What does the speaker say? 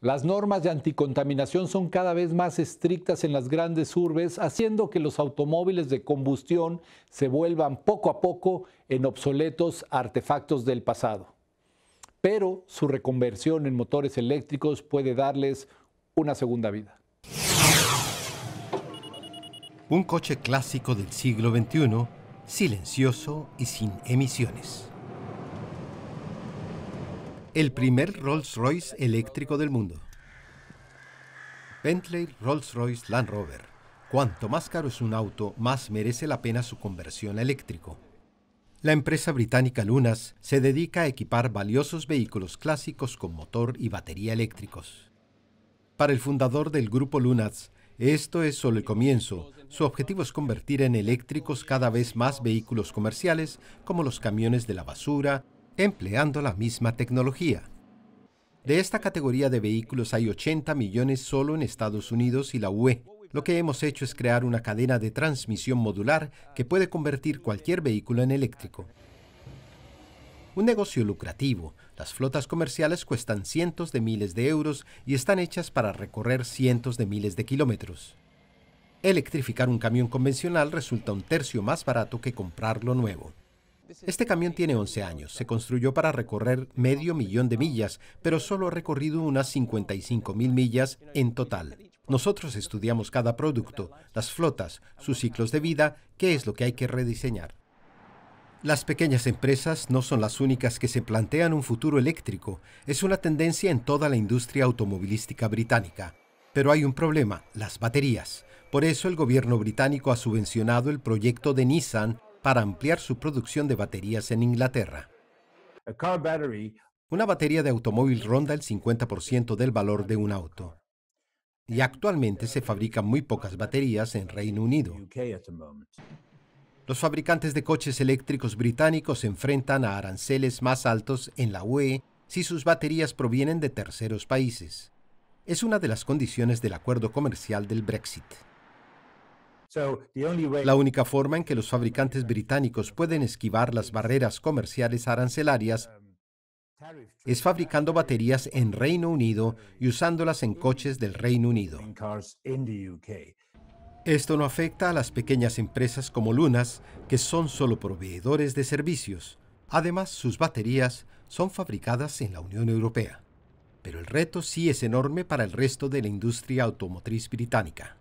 Las normas de anticontaminación son cada vez más estrictas en las grandes urbes, haciendo que los automóviles de combustión se vuelvan poco a poco en obsoletos artefactos del pasado. Pero su reconversión en motores eléctricos puede darles una segunda vida. Un coche clásico del siglo XXI, silencioso y sin emisiones el primer Rolls-Royce eléctrico del mundo. Bentley Rolls-Royce Land Rover. Cuanto más caro es un auto, más merece la pena su conversión a eléctrico. La empresa británica Lunas se dedica a equipar valiosos vehículos clásicos con motor y batería eléctricos. Para el fundador del grupo Lunas, esto es solo el comienzo. Su objetivo es convertir en eléctricos cada vez más vehículos comerciales como los camiones de la basura, empleando la misma tecnología. De esta categoría de vehículos hay 80 millones solo en Estados Unidos y la UE. Lo que hemos hecho es crear una cadena de transmisión modular que puede convertir cualquier vehículo en eléctrico. Un negocio lucrativo. Las flotas comerciales cuestan cientos de miles de euros y están hechas para recorrer cientos de miles de kilómetros. Electrificar un camión convencional resulta un tercio más barato que comprarlo nuevo. Este camión tiene 11 años. Se construyó para recorrer medio millón de millas, pero solo ha recorrido unas 55 mil millas en total. Nosotros estudiamos cada producto, las flotas, sus ciclos de vida, qué es lo que hay que rediseñar. Las pequeñas empresas no son las únicas que se plantean un futuro eléctrico. Es una tendencia en toda la industria automovilística británica. Pero hay un problema, las baterías. Por eso el gobierno británico ha subvencionado el proyecto de Nissan para ampliar su producción de baterías en Inglaterra. Una batería de automóvil ronda el 50% del valor de un auto. Y actualmente se fabrican muy pocas baterías en Reino Unido. Los fabricantes de coches eléctricos británicos se enfrentan a aranceles más altos en la UE si sus baterías provienen de terceros países. Es una de las condiciones del acuerdo comercial del Brexit. La única forma en que los fabricantes británicos pueden esquivar las barreras comerciales arancelarias um, es fabricando baterías en Reino Unido y usándolas en coches del Reino Unido. Esto no afecta a las pequeñas empresas como Lunas, que son solo proveedores de servicios. Además, sus baterías son fabricadas en la Unión Europea. Pero el reto sí es enorme para el resto de la industria automotriz británica.